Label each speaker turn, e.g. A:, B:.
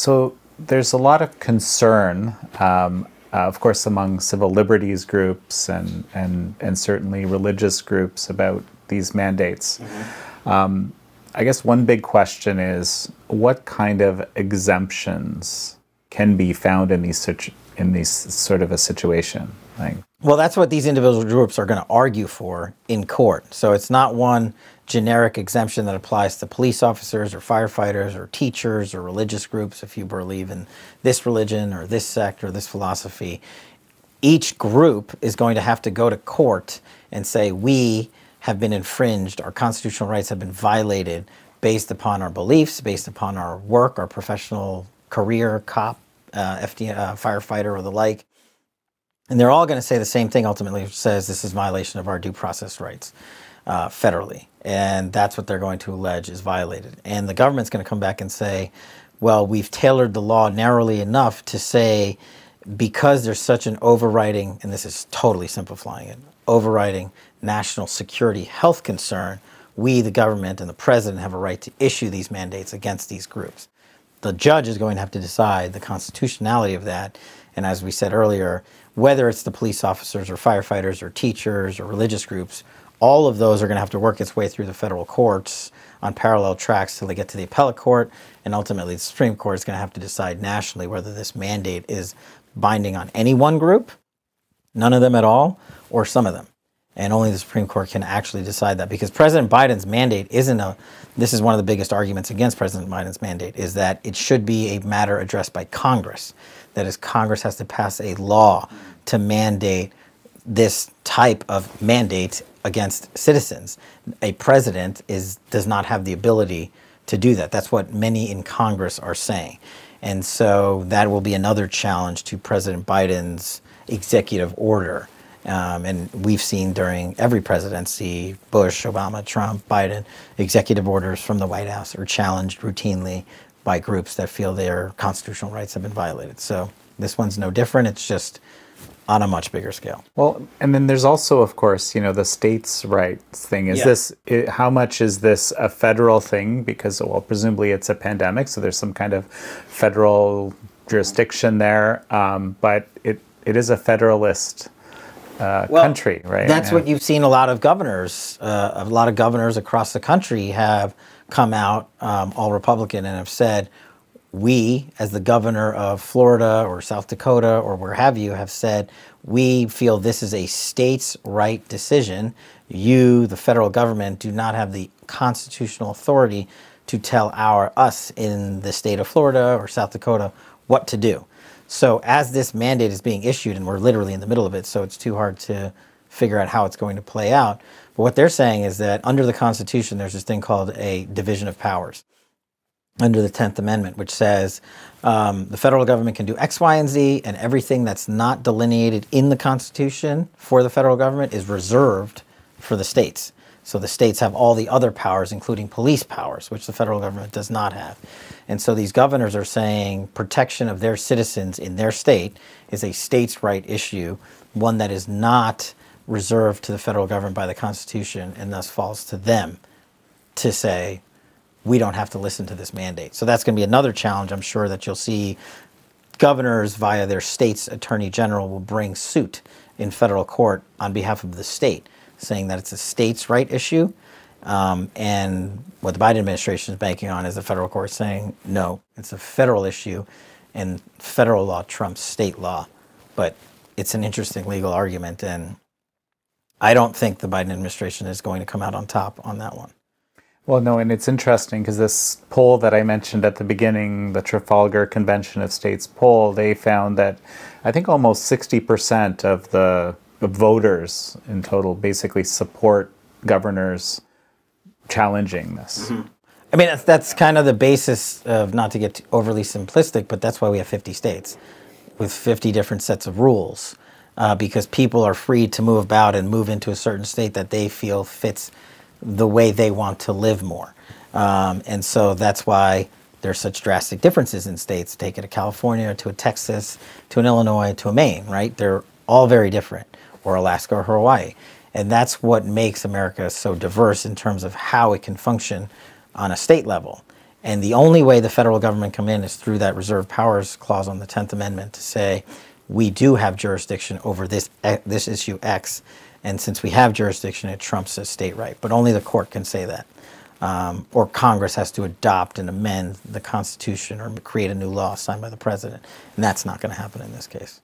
A: So there's a lot of concern, um, uh, of course, among civil liberties groups and, and, and certainly religious groups about these mandates. Mm-hmm. Um, I guess one big question is what kind of exemptions can be found in these situ- in these sort of a situation? Like,
B: well, that's what these individual groups are going to argue for in court. So it's not one generic exemption that applies to police officers or firefighters or teachers or religious groups if you believe in this religion or this sect or this philosophy. Each group is going to have to go to court and say, We have been infringed, our constitutional rights have been violated based upon our beliefs, based upon our work, our professional career, cop, uh, FD, uh, firefighter or the like. And they're all going to say the same thing ultimately, which says this is violation of our due process rights uh, federally. And that's what they're going to allege is violated. And the government's going to come back and say, well, we've tailored the law narrowly enough to say because there's such an overriding, and this is totally simplifying it, overriding national security health concern, we, the government, and the president have a right to issue these mandates against these groups the judge is going to have to decide the constitutionality of that. And as we said earlier, whether it's the police officers or firefighters or teachers or religious groups, all of those are going to have to work its way through the federal courts on parallel tracks till they get to the appellate court. And ultimately, the Supreme Court is going to have to decide nationally whether this mandate is binding on any one group, none of them at all, or some of them and only the Supreme Court can actually decide that because President Biden's mandate isn't a this is one of the biggest arguments against President Biden's mandate is that it should be a matter addressed by Congress. That is, Congress has to pass a law to mandate this type of mandate against citizens. A president is does not have the ability to do that. That's what many in Congress are saying. And so that will be another challenge to President Biden's executive order um, and we've seen during every presidency, Bush, Obama, Trump, Biden, executive orders from the White House are challenged routinely by groups that feel their constitutional rights have been violated. So this one's no different. It's just on a much bigger scale.
A: Well, and then there's also, of course, you know, the states' rights thing. Is yeah. this it, how much is this a federal thing? Because well, presumably it's a pandemic, so there's some kind of federal jurisdiction there. Um, but it it is a federalist uh, well, country, right? That's what you've seen. A lot of
B: governors, uh, a lot of governors across the country have come out, um, all Republican, and have said, "We, as the governor of Florida or South Dakota or where have you, have said we feel this is a state's right decision. You, the federal government, do not have the constitutional authority to tell our us in the state of Florida or South Dakota what to do." So as this mandate is being issued, and we're literally in the middle of it, so it's too hard to figure out how it's going to play out. But what they're saying is that under the Constitution, there's this thing called a division of powers under the 10th Amendment, which says um, the federal government can do X, Y, and Z, and everything that's not delineated in the Constitution for the federal government is reserved for the states. So the states have all the other powers, including police powers, which the federal government does not have. And so these governors are saying protection of their citizens in their state is a states' right issue, one that is not reserved to the federal government by the Constitution and thus falls to them to say, we don't have to listen to this mandate. So that's going to be another challenge, I'm sure, that you'll see governors via their state's attorney general will bring suit in federal court on behalf of the state saying that it's a states' right issue. Um, and what the Biden administration is banking on is the federal court saying, no, it's a federal issue and federal law trumps state law. But it's an interesting legal argument. And I don't think the Biden administration is going to come out on top on that one.
A: Well, no, and it's interesting because this poll that I mentioned at the beginning, the Trafalgar Convention of States poll, they found that I think almost 60% of the voters in total basically support governors
B: challenging this. Mm-hmm. I mean, that's, that's kind of the basis of not to get overly simplistic, but that's why we have 50 states with 50 different sets of rules uh, because people are free to move about and move into a certain state that they feel fits the way they want to live more. Um, and so that's why there's such drastic differences in states. Take it to California, to a Texas, to an Illinois, to a Maine, right? They're all very different or Alaska or Hawaii. And that's what makes America so diverse in terms of how it can function on a state level. And the only way the federal government come in is through that reserve powers clause on the 10th Amendment to say, we do have jurisdiction over this, eh, this issue X. And since we have jurisdiction, it trumps a state right. But only the court can say that. Um, or Congress has to adopt and amend the Constitution or create a new law signed by the president. And that's not going to happen in this case.